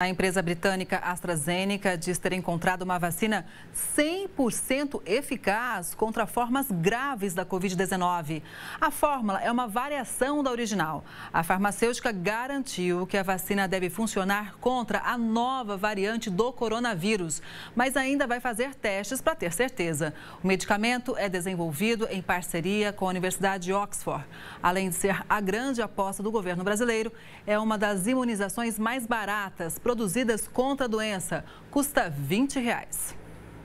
A empresa britânica AstraZeneca diz ter encontrado uma vacina 100% eficaz contra formas graves da Covid-19. A fórmula é uma variação da original. A farmacêutica garantiu que a vacina deve funcionar contra a nova variante do coronavírus, mas ainda vai fazer testes para ter certeza. O medicamento é desenvolvido em parceria com a Universidade de Oxford. Além de ser a grande aposta do governo brasileiro, é uma das imunizações mais baratas produzidas contra a doença. Custa R$ 20. Reais.